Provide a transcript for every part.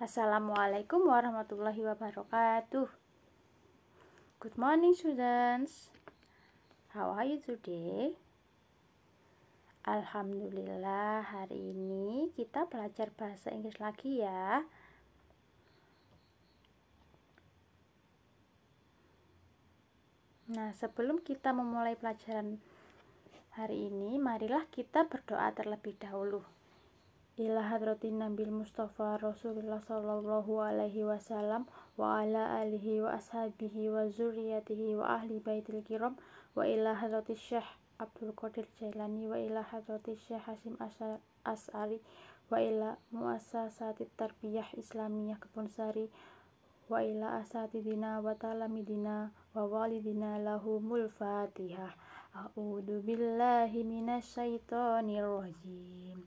Assalamualaikum warahmatullahi wabarakatuh. Good morning students. How are you today? Alhamdulillah hari ini kita belajar bahasa Inggris lagi ya. Nah, sebelum kita memulai pelajaran hari ini, marilah kita berdoa terlebih dahulu ila hadratin Nabil Mustafa Rasulullah sallallahu alaihi wasallam wa ala alihi wa ashabihi wa zuriyatihi wa ahli baitil kiram wa ila hadrati Syekh Abdul Qadir Jailani wa ila hadrati Syekh Hasim As'ari wa ila muassasatit tarbiyah islamiyah sari wa ila asatidina wa talamidina wa walidina lahumul fatihah mina billahi minasyaitonir rajim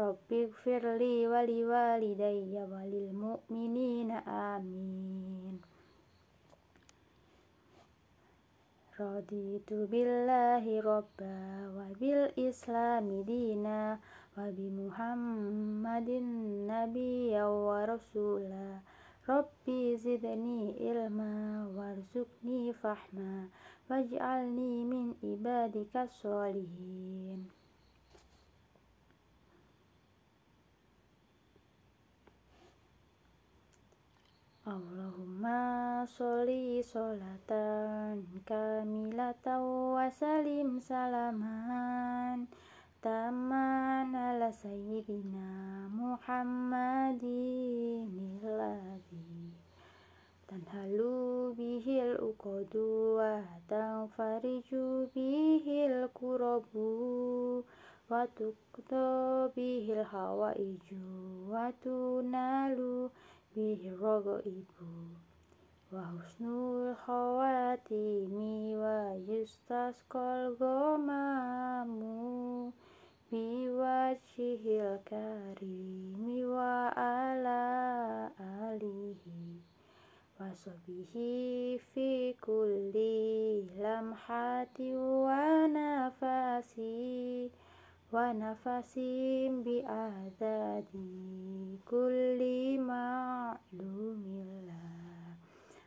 Rabbi firli wali walidayya walil mu'minina amin Raditu billahi robba wa bil islami dina wa bi muhammadin nabiyya wa rasula Rabbi zidni ilma warzukni fahma waj'alni min ibadika sholihin Allahumma sholli sholatan kamilatan wa salim salaman taman ala sayyidina Muhammadin dan tanhalu bihil uqadu wa tanfariju bihil kurabu wa tukto bihil hawaiju wa tunalu bihi rogo ibu wa husnul khawatimi wa yustas kolgomamu bi wajihil karimi wa ala alihi wa sobihi fi kulli lamhati wa nafasi wa nafasim bi adadi kulli ma'lumillah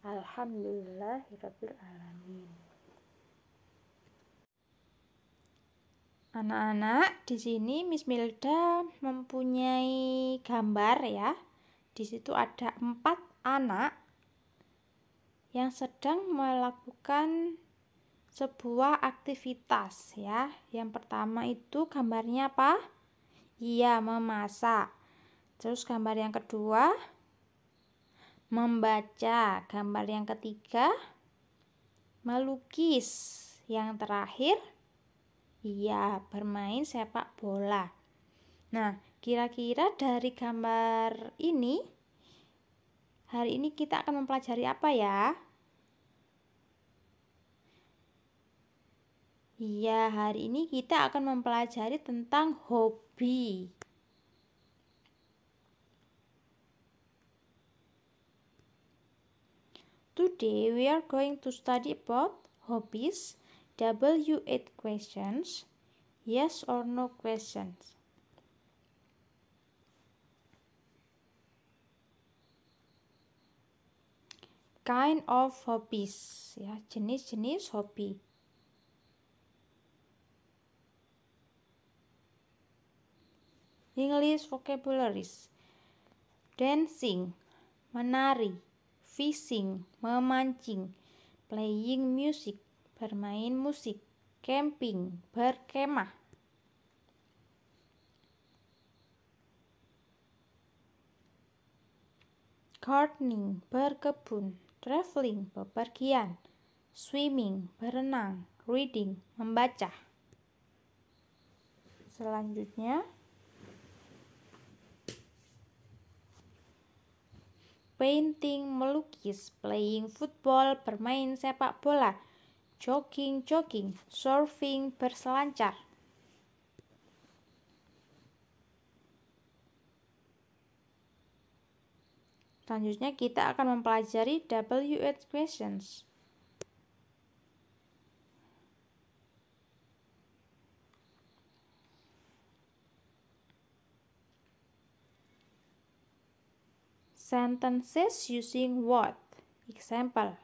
alhamdulillah rabbil alamin Anak-anak, di sini Miss Milda mempunyai gambar ya. Di situ ada empat anak yang sedang melakukan sebuah aktivitas ya. Yang pertama itu gambarnya apa? Iya, memasak. Terus gambar yang kedua membaca, gambar yang ketiga melukis. Yang terakhir iya bermain sepak bola. Nah, kira-kira dari gambar ini hari ini kita akan mempelajari apa ya? Iya, hari ini kita akan mempelajari tentang hobi. Today we are going to study about hobbies, W8 questions, yes or no questions. Kind of hobbies, ya, jenis-jenis hobi. English vocabularies dancing menari fishing memancing playing music bermain musik camping berkemah gardening berkebun traveling bepergian swimming berenang reading membaca selanjutnya painting, melukis, playing football, bermain sepak bola, jogging, jogging, surfing, berselancar. Selanjutnya kita akan mempelajari WH questions. Sentences using what? Example.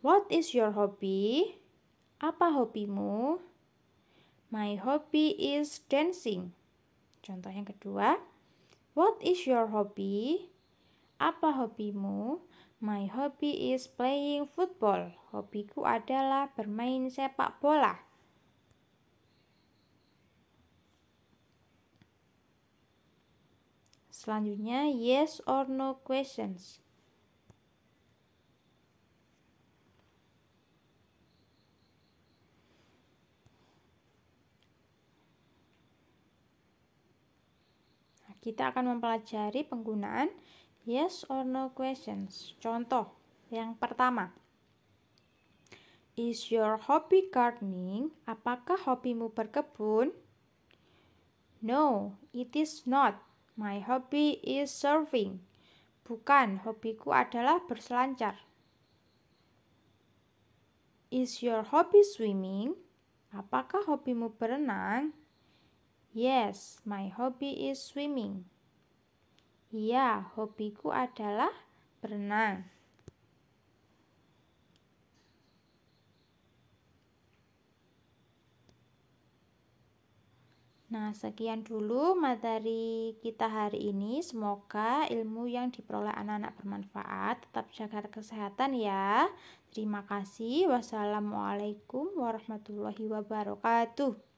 What is your hobby? Apa hobimu? My hobby is dancing. Contoh yang kedua. What is your hobby? Apa hobimu? My hobby is playing football. Hobiku adalah bermain sepak bola. Selanjutnya yes or no questions. Nah, kita akan mempelajari penggunaan yes or no questions. Contoh yang pertama, is your hobby gardening? Apakah hobimu berkebun? No, it is not. My hobby is surfing. Bukan, hobiku adalah berselancar. Is your hobby swimming? Apakah hobimu berenang? Yes, my hobby is swimming. Iya, hobiku adalah berenang. Nah, sekian dulu materi kita hari ini. Semoga ilmu yang diperoleh anak-anak bermanfaat. Tetap jaga kesehatan ya. Terima kasih. Wassalamualaikum warahmatullahi wabarakatuh.